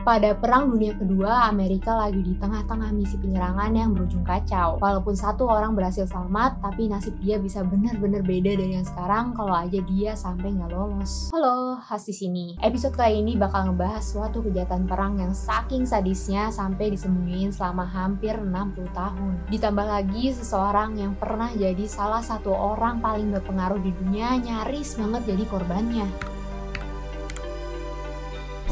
Pada Perang Dunia Kedua, Amerika lagi di tengah-tengah misi penyerangan yang berujung kacau. Walaupun satu orang berhasil selamat, tapi nasib dia bisa benar-benar beda dari yang sekarang kalau aja dia sampai nggak lolos. Halo, khas di sini. Episode kali ini bakal ngebahas suatu kejahatan perang yang saking sadisnya sampai disembunyiin selama hampir 60 tahun. Ditambah lagi seseorang yang pernah jadi salah satu orang paling berpengaruh di dunia nyaris banget jadi korbannya.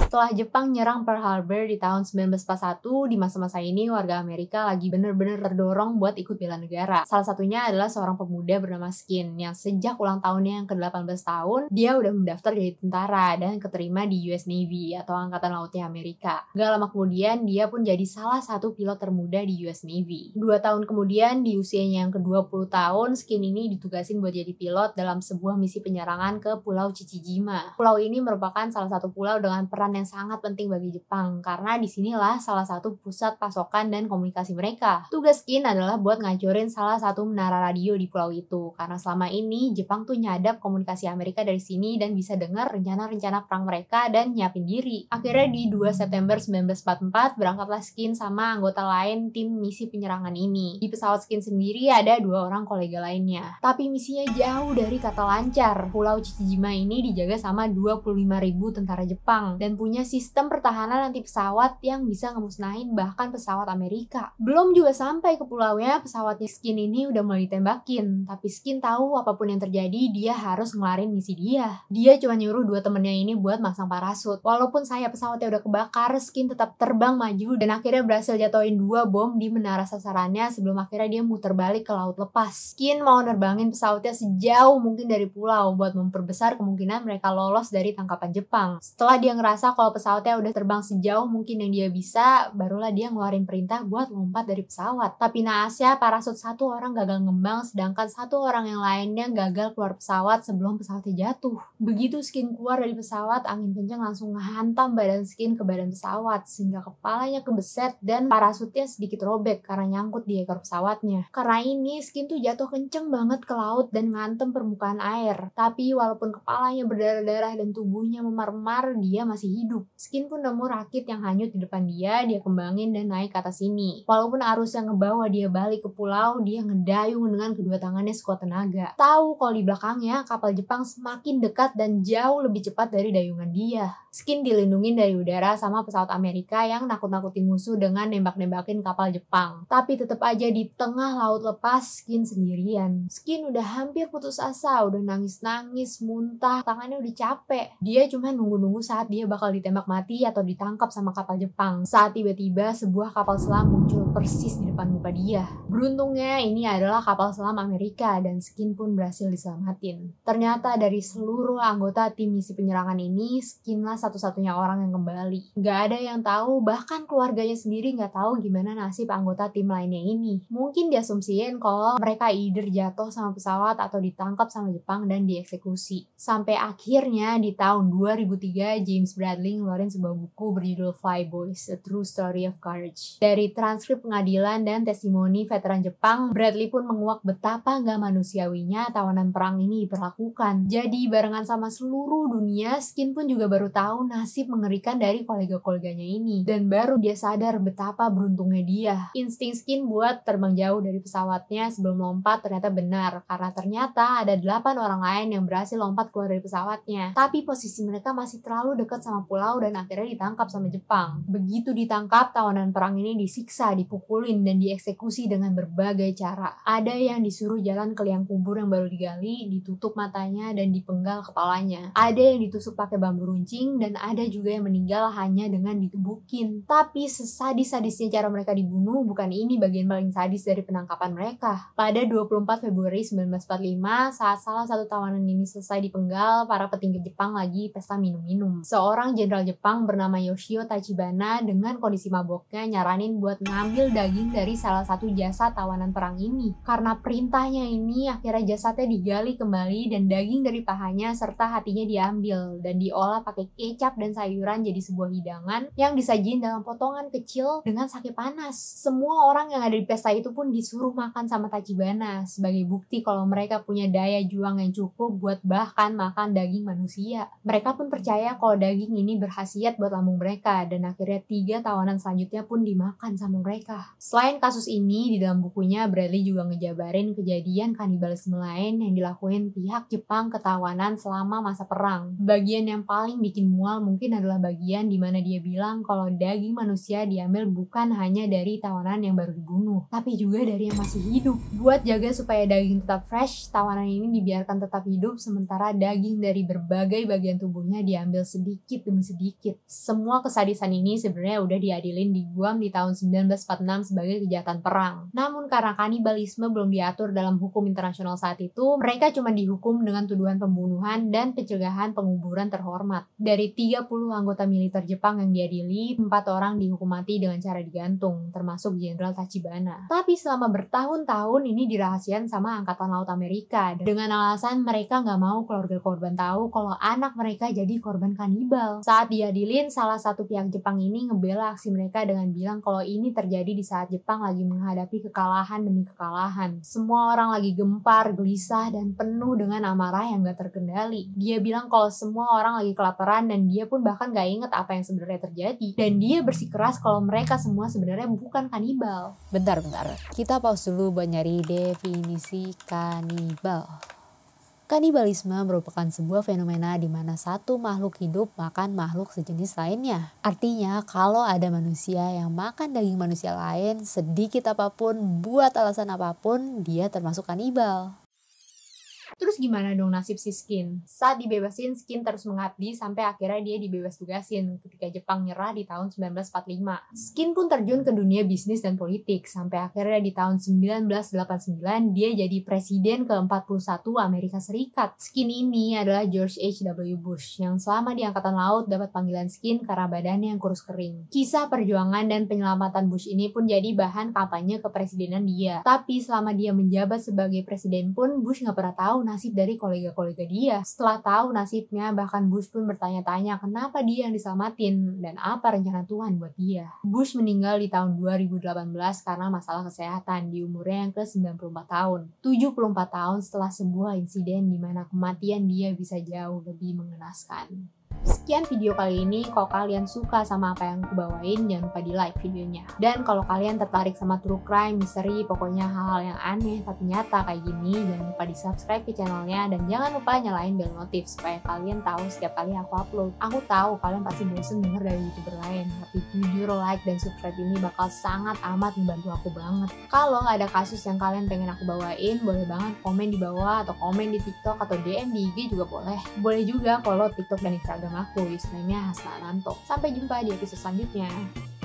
Setelah Jepang nyerang Pearl Harbor di tahun 1941, di masa-masa ini warga Amerika lagi bener-bener terdorong buat ikut bela negara. Salah satunya adalah seorang pemuda bernama Skin yang sejak ulang tahunnya yang ke-18 tahun, dia udah mendaftar jadi tentara dan keterima di US Navy atau Angkatan Lautnya Amerika. Gak lama kemudian, dia pun jadi salah satu pilot termuda di US Navy. Dua tahun kemudian, di usianya yang ke-20 tahun, Skin ini ditugasin buat jadi pilot dalam sebuah misi penyerangan ke Pulau Chichijima. Pulau ini merupakan salah satu pulau dengan peran yang sangat penting bagi Jepang karena disinilah salah satu pusat pasokan dan komunikasi mereka. Tugas Kin adalah buat ngacurin salah satu menara radio di pulau itu karena selama ini Jepang tuh nyadap komunikasi Amerika dari sini dan bisa dengar rencana-rencana perang mereka dan nyiapin diri. Akhirnya di 2 September 1944 berangkatlah Skin sama anggota lain tim misi penyerangan ini. Di pesawat Skin sendiri ada dua orang kolega lainnya. Tapi misinya jauh dari kata lancar. Pulau Chichijima ini dijaga sama 25.000 tentara Jepang dan punya punya sistem pertahanan anti pesawat yang bisa ngemusnahin bahkan pesawat Amerika. Belum juga sampai ke pulaunya, pesawatnya Skin ini udah mulai ditembakin. Tapi Skin tahu apapun yang terjadi, dia harus ngelarin misi dia. Dia cuma nyuruh dua temennya ini buat masang parasut. Walaupun sayap pesawatnya udah kebakar, Skin tetap terbang maju dan akhirnya berhasil jatuhin dua bom di menara sasarannya sebelum akhirnya dia muter balik ke laut lepas. Skin mau nerbangin pesawatnya sejauh mungkin dari pulau buat memperbesar kemungkinan mereka lolos dari tangkapan Jepang. Setelah dia ngerasa kalau pesawatnya udah terbang sejauh mungkin yang dia bisa, barulah dia ngeluarin perintah buat lompat dari pesawat. Tapi naasnya parasut satu orang gagal ngembang, sedangkan satu orang yang lainnya gagal keluar pesawat sebelum pesawatnya jatuh. Begitu Skin keluar dari pesawat, angin kencang langsung menghantam badan Skin ke badan pesawat, sehingga kepalanya kebeset dan parasutnya sedikit robek karena nyangkut di ekor pesawatnya. Karena ini, Skin tuh jatuh kenceng banget ke laut dan ngantem permukaan air. Tapi walaupun kepalanya berdarah-darah dan tubuhnya memar mar dia masih hidup hidup. Skin pun nemu rakit yang hanyut di depan dia, dia kembangin dan naik ke atas sini. Walaupun arus yang ngebawa dia balik ke pulau, dia ngedayung dengan kedua tangannya sekuat tenaga. Tahu kalau di belakangnya kapal Jepang semakin dekat dan jauh lebih cepat dari dayungan dia. Skin dilindungin dari udara sama pesawat Amerika yang nakut nakuti musuh dengan nembak-nembakin kapal Jepang. Tapi tetap aja di tengah laut lepas, Skin sendirian. Skin udah hampir putus asa, udah nangis-nangis, muntah, tangannya udah capek. Dia cuma nunggu-nunggu saat dia bakal ditembak mati atau ditangkap sama kapal Jepang saat tiba-tiba sebuah kapal selam muncul persis di depan muka dia. Beruntungnya ini adalah kapal selam Amerika dan Skin pun berhasil diselamatin. Ternyata dari seluruh anggota tim misi penyerangan ini, Skinlah satu-satunya orang yang kembali. Gak ada yang tahu, bahkan keluarganya sendiri nggak tahu gimana nasib anggota tim lainnya ini. Mungkin diasumsiin kalau mereka either jatuh sama pesawat atau ditangkap sama Jepang dan dieksekusi. Sampai akhirnya di tahun 2003, James Bradley Februari ngeluarin sebuah buku berjudul Five Boys, A True Story of Courage. Dari transkrip pengadilan dan testimoni veteran Jepang, Bradley pun menguak betapa nggak manusiawinya tawanan perang ini diperlakukan. Jadi barengan sama seluruh dunia, Skin pun juga baru tahu nasib mengerikan dari kolega-koleganya ini. Dan baru dia sadar betapa beruntungnya dia. Insting Skin buat terbang jauh dari pesawatnya sebelum lompat ternyata benar, karena ternyata ada delapan orang lain yang berhasil lompat keluar dari pesawatnya. Tapi posisi mereka masih terlalu dekat sama pulau pulau dan akhirnya ditangkap sama Jepang. Begitu ditangkap, tawanan perang ini disiksa, dipukulin, dan dieksekusi dengan berbagai cara. Ada yang disuruh jalan ke liang kubur yang baru digali, ditutup matanya, dan dipenggal kepalanya. Ada yang ditusuk pakai bambu runcing, dan ada juga yang meninggal hanya dengan ditubukin. Tapi sesadis-sadisnya cara mereka dibunuh, bukan ini bagian paling sadis dari penangkapan mereka. Pada 24 Februari 1945, saat salah satu tawanan ini selesai dipenggal, para petinggi Jepang lagi pesta minum-minum. Seorang jenderal Jepang bernama Yoshio Tachibana dengan kondisi maboknya nyaranin buat ngambil daging dari salah satu jasa tawanan perang ini. Karena perintahnya ini, akhirnya jasadnya digali kembali dan daging dari pahanya serta hatinya diambil dan diolah pakai kecap dan sayuran jadi sebuah hidangan yang disajin dalam potongan kecil dengan sake panas. Semua orang yang ada di pesta itu pun disuruh makan sama Tachibana sebagai bukti kalau mereka punya daya juang yang cukup buat bahkan makan daging manusia. Mereka pun percaya kalau daging ini ini berhasiat buat lambung mereka dan akhirnya tiga tawanan selanjutnya pun dimakan sama mereka. Selain kasus ini, di dalam bukunya Bradley juga ngejabarin kejadian kanibalisme lain yang dilakuin pihak Jepang ke tawanan selama masa perang. Bagian yang paling bikin mual mungkin adalah bagian di mana dia bilang kalau daging manusia diambil bukan hanya dari tawanan yang baru dibunuh, tapi juga dari yang masih hidup. Buat jaga supaya daging tetap fresh, tawanan ini dibiarkan tetap hidup sementara daging dari berbagai bagian tubuhnya diambil sedikit demi cuma sedikit. Semua kesadisan ini sebenarnya udah diadilin di Guam di tahun 1946 sebagai kejahatan perang. Namun karena kanibalisme belum diatur dalam hukum internasional saat itu, mereka cuma dihukum dengan tuduhan pembunuhan dan pencegahan penguburan terhormat. Dari 30 anggota militer Jepang yang diadili, empat orang dihukum mati dengan cara digantung, termasuk Jenderal Tachibana. Tapi selama bertahun-tahun ini dirahasiakan sama Angkatan Laut Amerika dengan alasan mereka nggak mau keluarga korban tahu kalau anak mereka jadi korban kanibal. Saat diadilin, salah satu pihak Jepang ini ngebela aksi mereka dengan bilang kalau ini terjadi di saat Jepang lagi menghadapi kekalahan demi kekalahan. Semua orang lagi gempar, gelisah, dan penuh dengan amarah yang gak terkendali. Dia bilang kalau semua orang lagi kelaparan dan dia pun bahkan gak inget apa yang sebenarnya terjadi. Dan dia bersikeras kalau mereka semua sebenarnya bukan kanibal. Bentar, bentar. Kita pause dulu buat nyari definisi kanibal. Kanibalisme merupakan sebuah fenomena di mana satu makhluk hidup makan makhluk sejenis lainnya. Artinya, kalau ada manusia yang makan daging manusia lain, sedikit apapun, buat alasan apapun, dia termasuk kanibal. Terus gimana dong nasib si Skin? Saat dibebasin, Skin terus mengabdi sampai akhirnya dia dibebas tugasin ketika Jepang nyerah di tahun 1945. Skin pun terjun ke dunia bisnis dan politik sampai akhirnya di tahun 1989 dia jadi presiden ke-41 Amerika Serikat. Skin ini adalah George H. W. Bush yang selama di Angkatan Laut dapat panggilan Skin karena badannya yang kurus kering. Kisah perjuangan dan penyelamatan Bush ini pun jadi bahan kampanye kepresidenan dia. Tapi selama dia menjabat sebagai presiden pun Bush nggak pernah tahu nasib dari kolega-kolega dia. Setelah tahu nasibnya, bahkan Bush pun bertanya-tanya kenapa dia yang diselamatin dan apa rencana Tuhan buat dia. Bush meninggal di tahun 2018 karena masalah kesehatan di umurnya yang ke-94 tahun. 74 tahun setelah sebuah insiden di mana kematian dia bisa jauh lebih mengenaskan. Sekian video kali ini. Kalau kalian suka sama apa yang aku bawain, jangan lupa di like videonya. Dan kalau kalian tertarik sama true crime, misteri, pokoknya hal-hal yang aneh tapi nyata kayak gini, jangan lupa di subscribe ke channelnya dan jangan lupa nyalain bell notif supaya kalian tahu setiap kali aku upload. Aku tahu kalian pasti bosen denger dari youtuber lain, tapi jujur like dan subscribe ini bakal sangat amat membantu aku banget. Kalau ada kasus yang kalian pengen aku bawain, boleh banget komen di bawah atau komen di TikTok atau DM di IG juga boleh. Boleh juga follow TikTok dan Instagram aku aku. Nah, Hasananto. Sampai jumpa di episode selanjutnya.